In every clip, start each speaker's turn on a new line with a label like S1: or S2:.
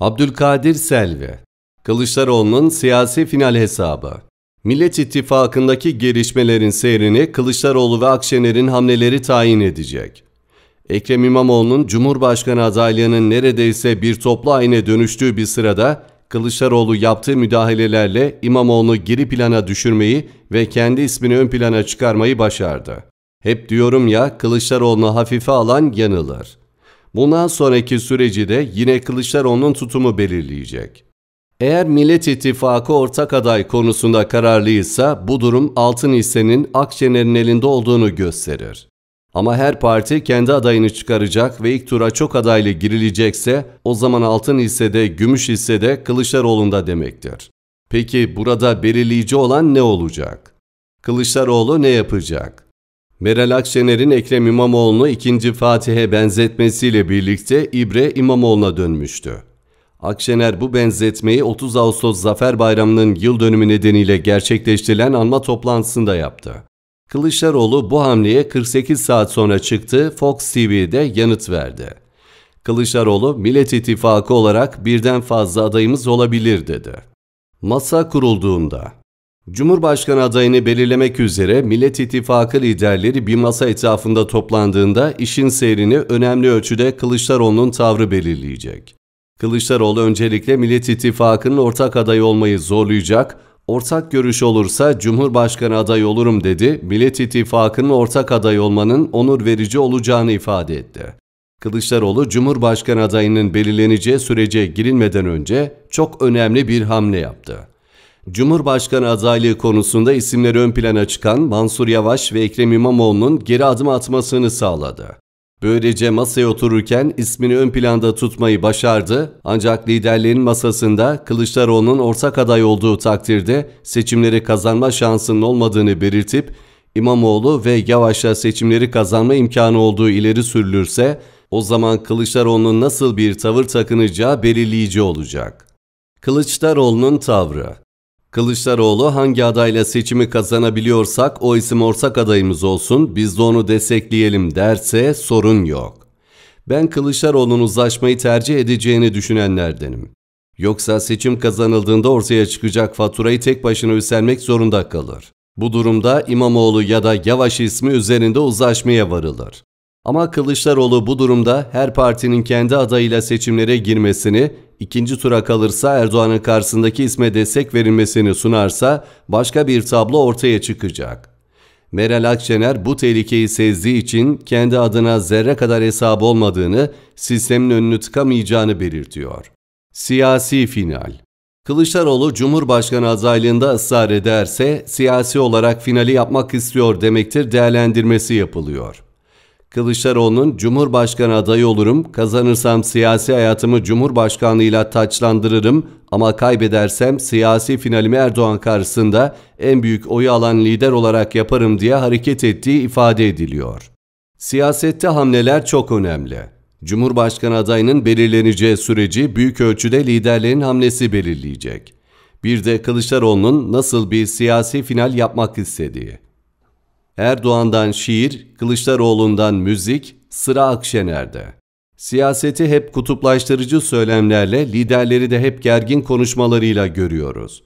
S1: Abdülkadir Selvi Kılıçdaroğlu'nun siyasi final hesabı Millet İttifakı'ndaki gelişmelerin seyrini Kılıçdaroğlu ve Akşener'in hamleleri tayin edecek. Ekrem İmamoğlu'nun Cumhurbaşkanı adaylığının neredeyse bir toplu ayine dönüştüğü bir sırada Kılıçdaroğlu yaptığı müdahalelerle İmamoğlu'nu geri plana düşürmeyi ve kendi ismini ön plana çıkarmayı başardı. Hep diyorum ya Kılıçdaroğlu'nu hafife alan yanılır. Bundan sonraki süreci de yine Kılıçdaroğlu'nun tutumu belirleyecek. Eğer Millet İttifakı ortak aday konusunda kararlıysa bu durum altın hissenin Akşener'in elinde olduğunu gösterir. Ama her parti kendi adayını çıkaracak ve ilk tura çok adayla girilecekse o zaman altın hissede, gümüş hissede Kılıçdaroğlu'nda demektir. Peki burada belirleyici olan ne olacak? Kılıçdaroğlu ne yapacak? Meral Akşener'in Ekrem İmamoğlu'nu ikinci Fatih'e benzetmesiyle birlikte İbre İmamoğlu'na dönmüştü. Akşener bu benzetmeyi 30 Ağustos Zafer Bayramı'nın yıl dönümü nedeniyle gerçekleştirilen anma toplantısında yaptı. Kılıçdaroğlu bu hamleye 48 saat sonra çıktı, Fox TV'de yanıt verdi. Kılıçdaroğlu, Millet İttifakı olarak birden fazla adayımız olabilir dedi. Masa kurulduğunda Cumhurbaşkanı adayını belirlemek üzere Millet İttifakı liderleri bir masa etrafında toplandığında işin seyrini önemli ölçüde Kılıçdaroğlu'nun tavrı belirleyecek. Kılıçdaroğlu öncelikle Millet İttifakı'nın ortak adayı olmayı zorlayacak, ortak görüş olursa Cumhurbaşkanı adayı olurum dedi, Millet İttifakı'nın ortak aday olmanın onur verici olacağını ifade etti. Kılıçdaroğlu, Cumhurbaşkanı adayının belirleneceği sürece girilmeden önce çok önemli bir hamle yaptı. Cumhurbaşkanı adaylığı konusunda isimleri ön plana çıkan Mansur Yavaş ve Ekrem İmamoğlu'nun geri adım atmasını sağladı. Böylece masaya otururken ismini ön planda tutmayı başardı ancak liderlerin masasında Kılıçdaroğlu'nun ortak aday olduğu takdirde seçimleri kazanma şansının olmadığını belirtip İmamoğlu ve Yavaş'la seçimleri kazanma imkanı olduğu ileri sürülürse o zaman Kılıçdaroğlu'nun nasıl bir tavır takınacağı belirleyici olacak. Kılıçdaroğlu'nun tavrı Kılıçdaroğlu hangi adayla seçimi kazanabiliyorsak o isim orsak adayımız olsun biz de onu destekleyelim derse sorun yok. Ben Kılıçdaroğlu'nun uzlaşmayı tercih edeceğini düşünenlerdenim. Yoksa seçim kazanıldığında ortaya çıkacak faturayı tek başına üstlenmek zorunda kalır. Bu durumda İmamoğlu ya da Yavaş ismi üzerinde uzlaşmaya varılır. Ama Kılıçdaroğlu bu durumda her partinin kendi adayıyla seçimlere girmesini İkinci tura kalırsa Erdoğan'ın karşısındaki isme destek verilmesini sunarsa başka bir tablo ortaya çıkacak. Meral Akşener bu tehlikeyi sezdiği için kendi adına zerre kadar hesabı olmadığını, sistemin önünü tıkamayacağını belirtiyor. Siyasi final Kılıçdaroğlu Cumhurbaşkanı adaylığında ısrar ederse siyasi olarak finali yapmak istiyor demektir değerlendirmesi yapılıyor. Kılıçdaroğlu'nun Cumhurbaşkanı adayı olurum, kazanırsam siyasi hayatımı Cumhurbaşkanlığıyla taçlandırırım ama kaybedersem siyasi finalimi Erdoğan karşısında en büyük oyu alan lider olarak yaparım diye hareket ettiği ifade ediliyor. Siyasette hamleler çok önemli. Cumhurbaşkanı adayının belirleneceği süreci büyük ölçüde liderlerin hamlesi belirleyecek. Bir de Kılıçdaroğlu'nun nasıl bir siyasi final yapmak istediği. Erdoğan'dan şiir, Kılıçdaroğlu'ndan müzik, sıra Akşener'de. Siyaseti hep kutuplaştırıcı söylemlerle, liderleri de hep gergin konuşmalarıyla görüyoruz.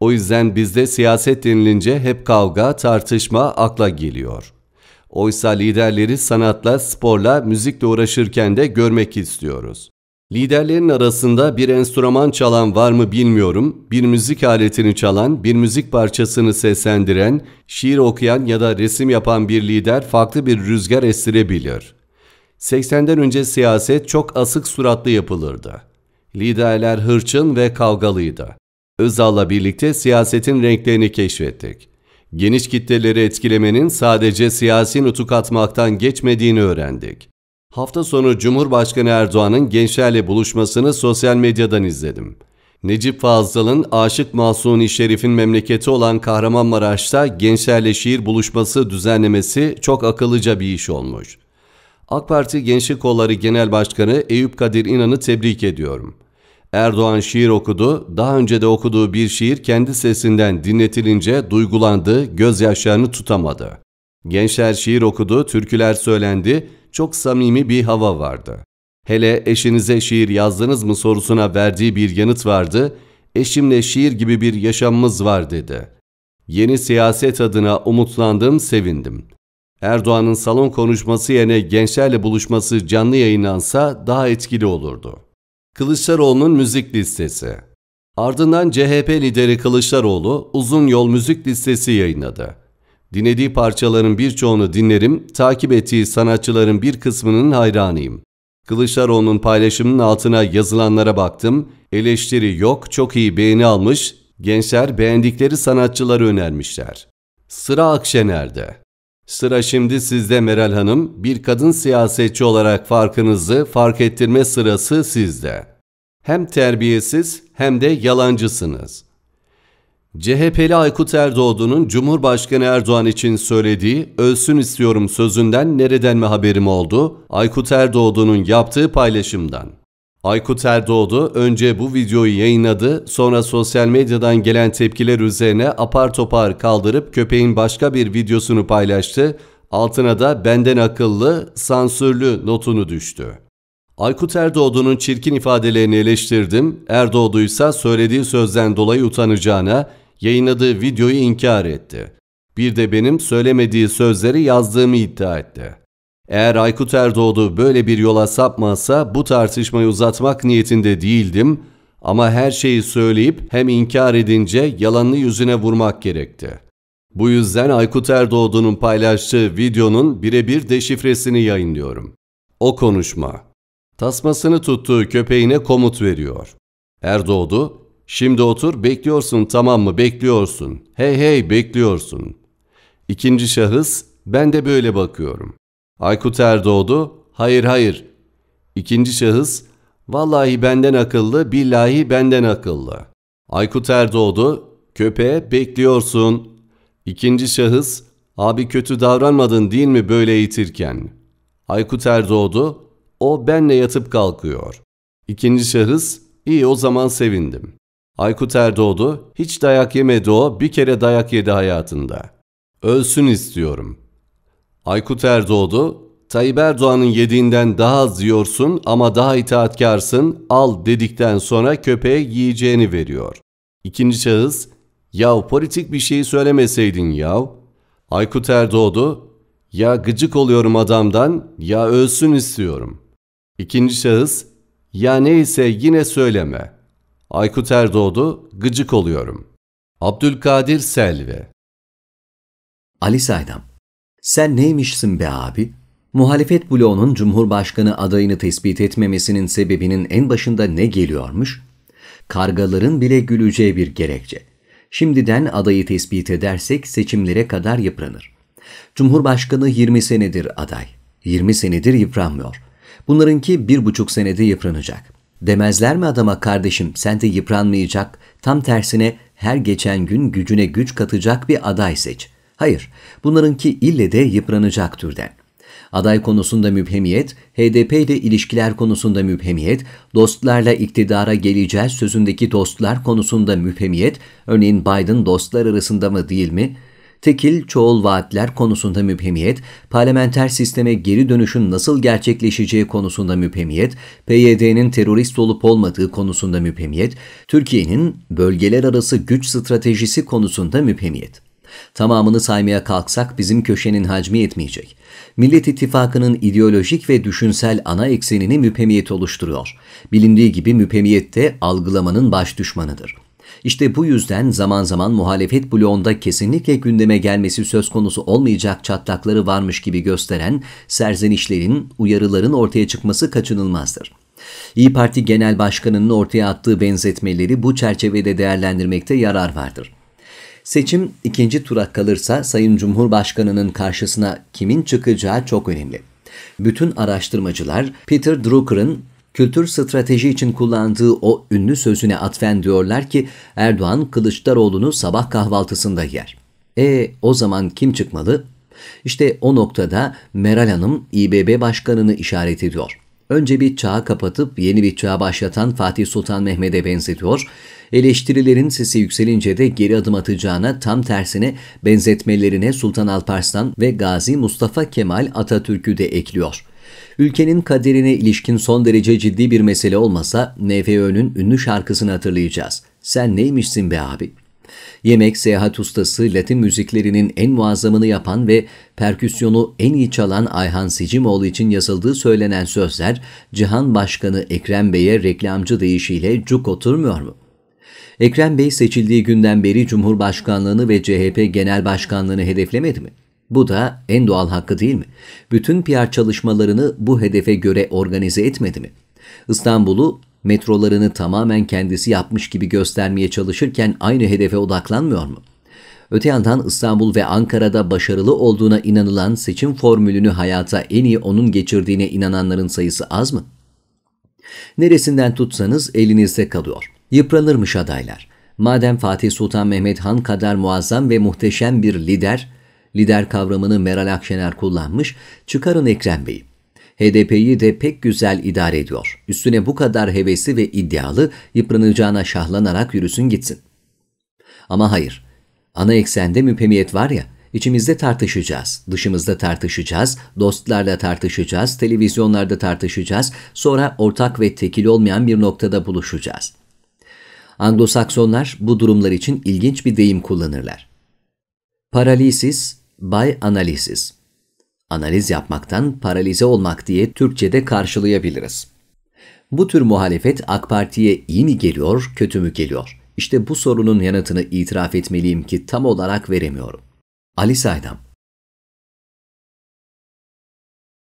S1: O yüzden bizde siyaset denilince hep kavga, tartışma akla geliyor. Oysa liderleri sanatla, sporla, müzikle uğraşırken de görmek istiyoruz. Liderlerin arasında bir enstrüman çalan var mı bilmiyorum, bir müzik aletini çalan, bir müzik parçasını seslendiren, şiir okuyan ya da resim yapan bir lider farklı bir rüzgar estirebilir. 80'den önce siyaset çok asık suratlı yapılırdı. Liderler hırçın ve kavgalıydı. Özal'la birlikte siyasetin renklerini keşfettik. Geniş kitleleri etkilemenin sadece siyasi nutuk atmaktan geçmediğini öğrendik. Hafta sonu Cumhurbaşkanı Erdoğan'ın gençlerle buluşmasını sosyal medyadan izledim. Necip Fazıl'ın Aşık Masuni Şerif'in memleketi olan Kahramanmaraş'ta gençlerle şiir buluşması düzenlemesi çok akıllıca bir iş olmuş. AK Parti Gençlik Kolları Genel Başkanı Eyüp Kadir İnan'ı tebrik ediyorum. Erdoğan şiir okudu, daha önce de okuduğu bir şiir kendi sesinden dinletilince duygulandı, gözyaşlarını tutamadı. Gençler şiir okudu, türküler söylendi, çok samimi bir hava vardı. Hele eşinize şiir yazdınız mı sorusuna verdiği bir yanıt vardı, eşimle şiir gibi bir yaşamımız var dedi. Yeni siyaset adına umutlandım, sevindim. Erdoğan'ın salon konuşması yerine gençlerle buluşması canlı yayınlansa daha etkili olurdu. Kılıçdaroğlu'nun müzik listesi Ardından CHP lideri Kılıçdaroğlu uzun yol müzik listesi yayınladı. Dinlediği parçaların birçoğunu dinlerim, takip ettiği sanatçıların bir kısmının hayranıyım. Kılıçdaroğlu'nun paylaşımının altına yazılanlara baktım. Eleştiri yok, çok iyi beğeni almış, gençler beğendikleri sanatçıları önermişler. Sıra Akşener'de. Sıra şimdi sizde Meral Hanım. Bir kadın siyasetçi olarak farkınızı fark ettirme sırası sizde. Hem terbiyesiz hem de yalancısınız. CHP'li Aykut Erdoğdu'nun Cumhurbaşkanı Erdoğan için söylediği ölsün istiyorum sözünden nereden mi haberim oldu? Aykut Erdoğdu'nun yaptığı paylaşımdan. Aykut Erdoğdu önce bu videoyu yayınladı, sonra sosyal medyadan gelen tepkiler üzerine apar topar kaldırıp köpeğin başka bir videosunu paylaştı. Altına da benden akıllı, sansürlü notunu düştü. Aykut Erdoğdu'nun çirkin ifadelerini eleştirdim. Erdoğdu ise söylediği sözden dolayı utanacağına, yayınladığı videoyu inkar etti. Bir de benim söylemediği sözleri yazdığımı iddia etti. Eğer Aykut Erdoğdu böyle bir yola sapmazsa bu tartışmayı uzatmak niyetinde değildim ama her şeyi söyleyip hem inkar edince yalanını yüzüne vurmak gerekti. Bu yüzden Aykut Erdoğdu'nun paylaştığı videonun birebir deşifresini yayınlıyorum. O konuşma. Tasmasını tuttuğu köpeğine komut veriyor. Erdoğdu, Şimdi otur bekliyorsun tamam mı bekliyorsun. Hey hey bekliyorsun. İkinci şahıs ben de böyle bakıyorum. Aykut Erdoğdu hayır hayır. İkinci şahıs vallahi benden akıllı billahi benden akıllı. Aykut Erdoğdu köpeğe bekliyorsun. İkinci şahıs abi kötü davranmadın değil mi böyle itirken? Aykut Erdoğdu o benle yatıp kalkıyor. İkinci şahıs iyi o zaman sevindim. Aykut Erdoğdu, hiç dayak yemedi o, bir kere dayak yedi hayatında. Ölsün istiyorum. Aykut Erdoğdu, Tayyip Erdoğan'ın yediğinden daha az yiyorsun ama daha itaatkarsın, al dedikten sonra köpeğe yiyeceğini veriyor. İkinci şahıs, yav politik bir şey söylemeseydin yav. Aykut Erdoğdu, ya gıcık oluyorum adamdan, ya ölsün istiyorum. İkinci şahıs, ya neyse yine söyleme.'' Aykut Erdoğdu, gıcık oluyorum. Abdülkadir Selvi
S2: Ali Saydam, sen neymişsin be abi? Muhalefet bloğunun Cumhurbaşkanı adayını tespit etmemesinin sebebinin en başında ne geliyormuş? Kargaların bile güleceği bir gerekçe. Şimdiden adayı tespit edersek seçimlere kadar yıpranır. Cumhurbaşkanı 20 senedir aday. 20 senedir yıpranmıyor. Bunlarınki buçuk senede yıpranacak. Demezler mi adama kardeşim sen de yıpranmayacak, tam tersine her geçen gün gücüne güç katacak bir aday seç. Hayır, bunlarınki ille de yıpranacak türden. Aday konusunda mübhemiyet, HDP ile ilişkiler konusunda mübhemiyet, dostlarla iktidara geleceğiz sözündeki dostlar konusunda mübhemiyet, örneğin Biden dostlar arasında mı değil mi, tekil çoğul vaatler konusunda müphemiyet, parlamenter sisteme geri dönüşün nasıl gerçekleşeceği konusunda müphemiyet, PYD'nin terörist olup olmadığı konusunda müphemiyet, Türkiye'nin bölgeler arası güç stratejisi konusunda müphemiyet. Tamamını saymaya kalksak bizim köşenin hacmi yetmeyecek. Millet İttifakı'nın ideolojik ve düşünsel ana eksenini müpemiyet oluşturuyor. Bilindiği gibi müpemiyet de algılamanın baş düşmanıdır.'' İşte bu yüzden zaman zaman muhalefet bloğunda kesinlikle gündeme gelmesi söz konusu olmayacak çatlakları varmış gibi gösteren serzenişlerin, uyarıların ortaya çıkması kaçınılmazdır. İyi Parti Genel Başkanı'nın ortaya attığı benzetmeleri bu çerçevede değerlendirmekte yarar vardır. Seçim ikinci tura kalırsa Sayın Cumhurbaşkanı'nın karşısına kimin çıkacağı çok önemli. Bütün araştırmacılar Peter Drucker'ın kültür strateji için kullandığı o ünlü sözüne atfen diyorlar ki Erdoğan Kılıçdaroğlu'nu sabah kahvaltısında yer. E o zaman kim çıkmalı? İşte o noktada Meral Hanım İBB Başkanı'nı işaret ediyor. Önce bir çağı kapatıp yeni bir çağa başlatan Fatih Sultan Mehmet'e benzetiyor. Eleştirilerin sesi yükselince de geri adım atacağına tam tersine benzetmelerine Sultan Alparslan ve Gazi Mustafa Kemal Atatürk'ü de ekliyor.'' Ülkenin kaderine ilişkin son derece ciddi bir mesele olmasa NFÖ'nün ünlü şarkısını hatırlayacağız. Sen neymişsin be abi? Yemek seyahat ustası Latin müziklerinin en muazzamını yapan ve perküsyonu en iyi çalan Ayhan Sicimoğlu için yazıldığı söylenen sözler Cihan Başkanı Ekrem Bey'e reklamcı deyişiyle cuk oturmuyor mu? Ekrem Bey seçildiği günden beri Cumhurbaşkanlığını ve CHP Genel Başkanlığını hedeflemedi mi? Bu da en doğal hakkı değil mi? Bütün PR çalışmalarını bu hedefe göre organize etmedi mi? İstanbul'u metrolarını tamamen kendisi yapmış gibi göstermeye çalışırken aynı hedefe odaklanmıyor mu? Öte yandan İstanbul ve Ankara'da başarılı olduğuna inanılan seçim formülünü hayata en iyi onun geçirdiğine inananların sayısı az mı? Neresinden tutsanız elinizde kalıyor. Yıpranırmış adaylar. Madem Fatih Sultan Mehmet Han kadar muazzam ve muhteşem bir lider, lider kavramını Meral Akşener kullanmış, çıkarın Ekrem Bey'i. HDP'yi de pek güzel idare ediyor. Üstüne bu kadar hevesi ve iddialı yıpranacağına şahlanarak yürüsün gitsin. Ama hayır, ana eksende müpemiyet var ya, İçimizde tartışacağız, dışımızda tartışacağız, dostlarla tartışacağız, televizyonlarda tartışacağız, sonra ortak ve tekil olmayan bir noktada buluşacağız. Anglo-Saksonlar bu durumlar için ilginç bir deyim kullanırlar. Paralisis By Analysis. Analiz yapmaktan paralize olmak diye Türkçe'de karşılayabiliriz. Bu tür muhalefet AK Parti'ye iyi mi geliyor, kötü mü geliyor? İşte bu sorunun yanıtını itiraf etmeliyim ki tam olarak veremiyorum. Ali Saydam